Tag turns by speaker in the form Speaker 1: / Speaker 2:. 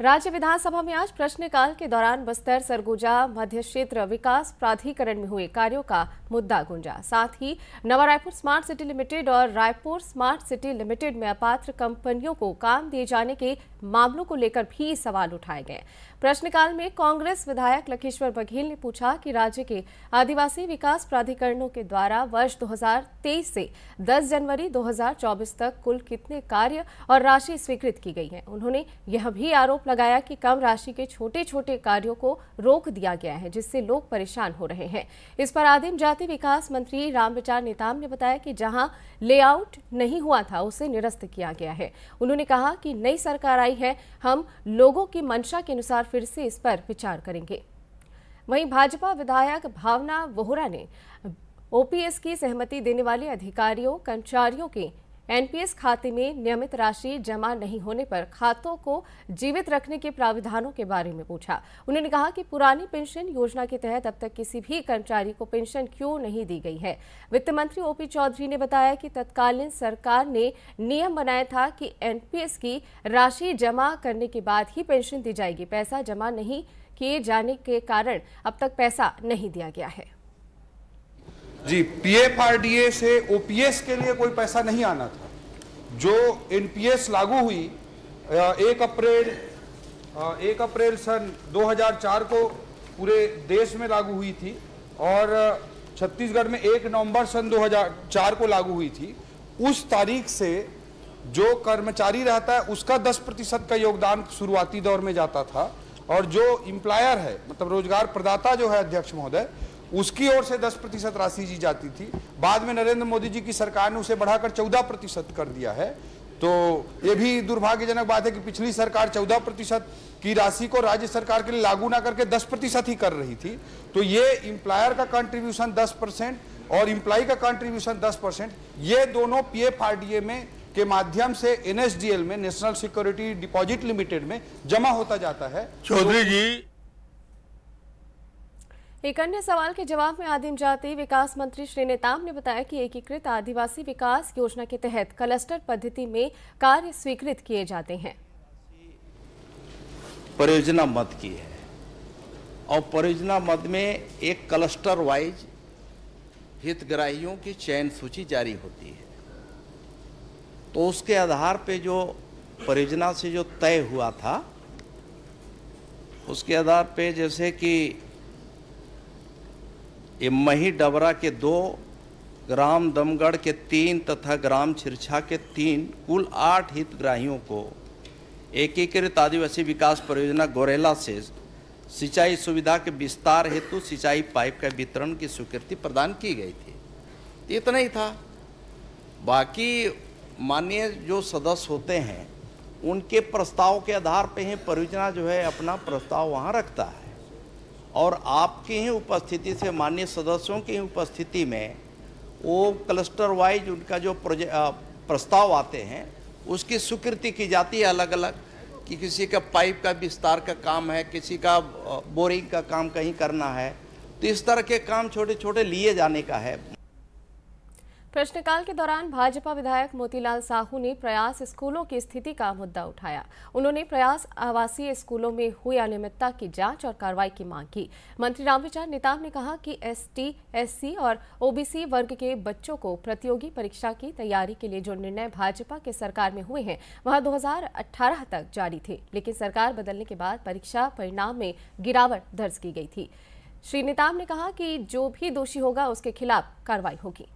Speaker 1: राज्य विधानसभा में आज प्रश्नकाल के दौरान बस्तर सरगुजा मध्य क्षेत्र विकास प्राधिकरण में हुए कार्यों का मुद्दा गुंजा साथ ही नवा रायपुर स्मार्ट सिटी लिमिटेड और रायपुर स्मार्ट सिटी लिमिटेड में अपात्र कंपनियों को काम दिए जाने के मामलों को लेकर भी सवाल उठाए गए प्रश्नकाल में कांग्रेस विधायक लखेश्वर बघेल ने पूछा कि राज्य के आदिवासी विकास प्राधिकरणों के द्वारा वर्ष 2023 से 10 जनवरी 2024 तक कुल कितने कार्य और राशि स्वीकृत की गई है उन्होंने यह भी आरोप लगाया कि कम राशि के छोटे छोटे कार्यों को रोक दिया गया है जिससे लोग परेशान हो रहे हैं इस पर आदिम जाति विकास मंत्री रामविचार नेताम ने बताया कि जहां लेआउट नहीं हुआ था उसे निरस्त किया गया है उन्होंने कहा कि नई सरकार आई आई है हम लोगों की मंशा के अनुसार फिर से इस पर विचार करेंगे वहीं भाजपा विधायक भावना वोहरा ने ओपीएस की सहमति देने वाले अधिकारियों कर्मचारियों के एनपीएस खाते में नियमित राशि जमा नहीं होने पर खातों को जीवित रखने के प्राविधानों के बारे में पूछा उन्होंने कहा कि पुरानी पेंशन योजना के तहत अब तक किसी भी कर्मचारी को पेंशन क्यों नहीं दी गई है वित्त मंत्री ओपी चौधरी ने बताया कि तत्कालीन सरकार ने नियम बनाया था कि एनपीएस की राशि जमा करने के बाद ही पेंशन दी जाएगी पैसा जमा नहीं किए जाने के कारण अब तक पैसा नहीं दिया गया है
Speaker 2: जी पीएफआरडीए से ओपीएस के लिए कोई पैसा नहीं आना था जो एनपीएस लागू हुई एक अप्रैल एक अप्रैल सन 2004 को पूरे देश में लागू हुई थी और छत्तीसगढ़ में एक नवंबर सन 2004 को लागू हुई थी उस तारीख से जो कर्मचारी रहता है उसका 10 प्रतिशत का योगदान शुरुआती दौर में जाता था और जो इम्प्लायर है मतलब रोजगार प्रदाता जो है अध्यक्ष महोदय उसकी ओर से 10 प्रतिशत राशि दी जाती थी बाद में नरेंद्र मोदी जी की सरकार ने उसे बढ़ाकर 14 प्रतिशत कर दिया है तो ये भी दुर्भाग्यजनक बात है कि पिछली सरकार 14 प्रतिशत की राशि को राज्य सरकार के लिए लागू ना करके 10 प्रतिशत ही कर रही थी तो ये इम्प्लायर का कंट्रीब्यूशन 10 परसेंट और इम्प्लाई का कंट्रीब्यूशन 10 परसेंट ये दोनों पीएफआरडीए में के माध्यम से एनएसडीएल में नेशनल सिक्योरिटी डिपॉजिट लिमिटेड में जमा होता जाता है चौधरी तो जी
Speaker 1: एक अन्य सवाल के जवाब में आदिम जाति विकास मंत्री श्री नेताम ने बताया कि एकीकृत आदिवासी विकास योजना के तहत क्लस्टर पद्धति में कार्य स्वीकृत किए जाते हैं
Speaker 3: परियोजना मत की है और परियोजना मत में एक क्लस्टर वाइज हितग्राहियों की चयन सूची जारी होती है तो उसके आधार पे जो परियोजना से जो तय हुआ था उसके आधार पे जैसे कि ये मही डबरा के दो ग्राम दमगढ़ के तीन तथा ग्राम छिरछा के तीन कुल आठ हितग्राहियों को एकीकृत आदिवासी विकास परियोजना गोरेला से सिंचाई सुविधा के विस्तार हेतु सिंचाई पाइप का वितरण की स्वीकृति प्रदान की गई थी इतना ही था बाकी माननीय जो सदस्य होते हैं उनके प्रस्ताव के आधार पर ही परियोजना जो है अपना प्रस्ताव वहाँ रखता है और आपकी ही उपस्थिति से माननीय सदस्यों की उपस्थिति में वो क्लस्टर वाइज उनका जो प्रस्ताव आते हैं उसकी स्वीकृति की जाती है अलग अलग कि किसी का पाइप का विस्तार का काम है किसी का बोरिंग का काम कहीं करना है तो इस तरह के काम छोटे छोटे लिए जाने का है
Speaker 1: प्रश्नकाल के दौरान भाजपा विधायक मोतीलाल साहू ने प्रयास स्कूलों की स्थिति का मुद्दा उठाया उन्होंने प्रयास आवासीय स्कूलों में हुई अनियमितता की जांच और कार्रवाई की मांग की मंत्री रामविचार नेताम ने कहा कि एसटी, एससी और ओबीसी वर्ग के बच्चों को प्रतियोगी परीक्षा की तैयारी के लिए जो निर्णय भाजपा के सरकार में हुए हैं वह दो तक जारी थे लेकिन सरकार बदलने के बाद परीक्षा परिणाम में गिरावट दर्ज की गई थी श्री नेताम ने कहा कि जो भी दोषी होगा उसके खिलाफ कार्रवाई होगी